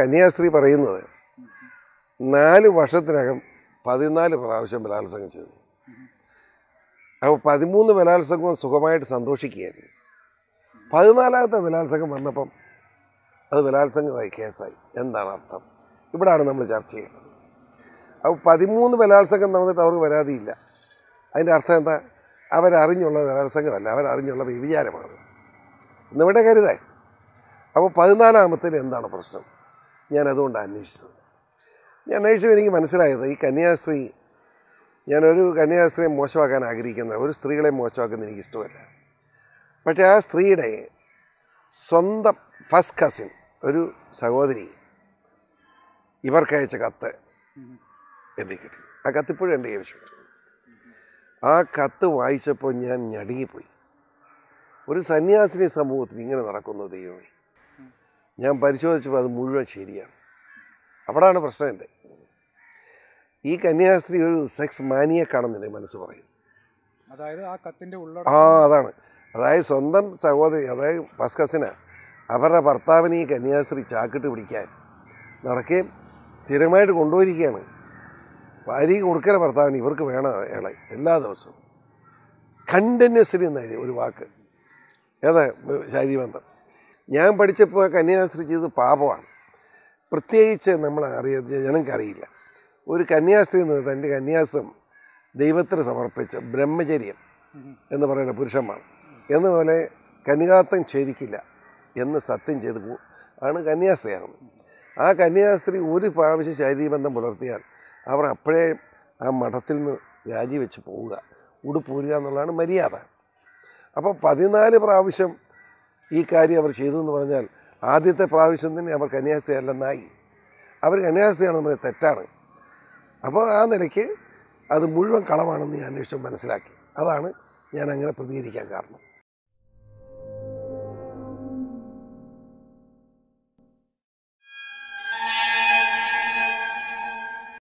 കന്യാസ്ത്രീ പറയുന്നത് നാല് വർഷത്തിനകം പതിനാല് പ്രാവശ്യം ബലാത്സംഗം ചെയ്തു അപ്പോൾ പതിമൂന്ന് ബലാത്സംഗവും സുഖമായിട്ട് സന്തോഷിക്കുകയായിരുന്നു പതിനാലാമത്തെ ബലാത്സംഗം വന്നപ്പം അത് ബലാത്സംഗമായി കേസായി എന്താണ് അർത്ഥം ഇവിടാണ് നമ്മൾ ചർച്ച ചെയ്യുന്നത് അപ്പോൾ പതിമൂന്ന് ബലാത്സംഗം നടന്നിട്ട് അവർക്ക് വരാതിയില്ല അതിൻ്റെ അർത്ഥം എന്താ അവരറിഞ്ഞുള്ള ബലാത്സംഗമല്ല അവരറിഞ്ഞുള്ള വ്യഭിചാരമാണ് എന്നിവിടെ കരുതേ അപ്പോൾ പതിനാലാമത്തിൽ എന്താണ് പ്രശ്നം ഞാൻ അതുകൊണ്ട് അന്വേഷിച്ചത് ഞാൻ അന്വേഷിച്ചപ്പോൾ എനിക്ക് മനസ്സിലായത് ഈ കന്യാസ്ത്രീ ഞാനൊരു കന്യാസ്ത്രീയെ മോശമാക്കാൻ ആഗ്രഹിക്കുന്ന ഒരു സ്ത്രീകളെ മോശമാക്കുന്ന എനിക്ക് ഇഷ്ടമല്ല പക്ഷേ ആ സ്ത്രീയുടെ സ്വന്തം ഫസ്റ്റ് കസിൻ ഒരു സഹോദരി ഇവർക്കയച്ച കത്ത് എൻ്റെ കിട്ടി ആ കത്തിപ്പോഴും എൻ്റെ ആവശ്യം ആ കത്ത് വായിച്ചപ്പോൾ ഞാൻ ഞടുങ്ങിപ്പോയി ഒരു സന്യാസിനി സമൂഹത്തിൽ ഇങ്ങനെ നടക്കുന്നു ദൈവമേ ഞാൻ പരിശോധിച്ചപ്പോൾ അത് മുഴുവൻ ശരിയാണ് അവിടാണ് പ്രശ്നം എൻ്റെ ഈ കന്യാസ്ത്രീ ഒരു സെക്സ് മാനിയക്കാണെന്നെ മനസ്സ് പറയുന്നു അതായത് ആ കത്തിൻ്റെ ഉള്ള ആ അതാണ് അതായത് സ്വന്തം സഹോദരി അതായത് പസ്കസിന അവരുടെ ഭർത്താവിനെ ഈ കന്യാസ്ത്രീ ചാക്കിട്ട് പിടിക്കാൻ നടക്കുകയും സ്ഥിരമായിട്ട് കൊണ്ടുപോയിരിക്കുകയാണ് ഭാര്യയ്ക്ക് കൊടുക്കുന്ന ഭർത്താവിന് ഇവർക്ക് വേണം അയാളെ എല്ലാ ദിവസവും കണ്ടിന്യൂസ്ലി എന്നായി ഒരു വാക്ക് ഏതാ ശാരീരബന്ധം ഞാൻ പഠിച്ചപ്പോൾ കന്യാസ്ത്രീ ചെയ്ത് പാപമാണ് പ്രത്യേകിച്ച് നമ്മൾ അറിയാത്ത ജനങ്ങൾക്കറിയില്ല ഒരു കന്യാസ്ത്രീ എന്ന് തൻ്റെ കന്യാസം ദൈവത്തിന് സമർപ്പിച്ച ബ്രഹ്മചര്യം എന്ന് പറയുന്ന പുരുഷന്മാണ് എന്നപോലെ കന്യാത്തം ഛേദിക്കില്ല എന്ന് സത്യം ചെയ്ത് ആണ് കന്യാസ്ത്രീയാകുന്നത് ആ കന്യാസ്ത്രീ ഒരു പ്രാവശ്യം ശാരീരബന്ധം പുലർത്തിയാൽ അവർ അപ്പോഴേ ആ മഠത്തിൽ നിന്ന് രാജിവെച്ച് പോവുക ഉടുപ്പൂരുക എന്നുള്ളതാണ് മര്യാദ അപ്പോൾ പതിനാല് പ്രാവശ്യം ഈ കാര്യം അവർ ചെയ്തു എന്ന് പറഞ്ഞാൽ ആദ്യത്തെ പ്രാവശ്യം തന്നെ അവർ കന്യാസ്ത്രീയല്ലെന്നായി അവർ കന്യാസ്ത്രീയാണെന്ന് പറഞ്ഞാൽ തെറ്റാണ് അപ്പോൾ ആ നിലയ്ക്ക് അത് മുഴുവൻ കളവാണെന്ന് ഞാൻ അന്വേഷിച്ചു മനസ്സിലാക്കി അതാണ് ഞാൻ അങ്ങനെ പ്രതികരിക്കാൻ കാരണം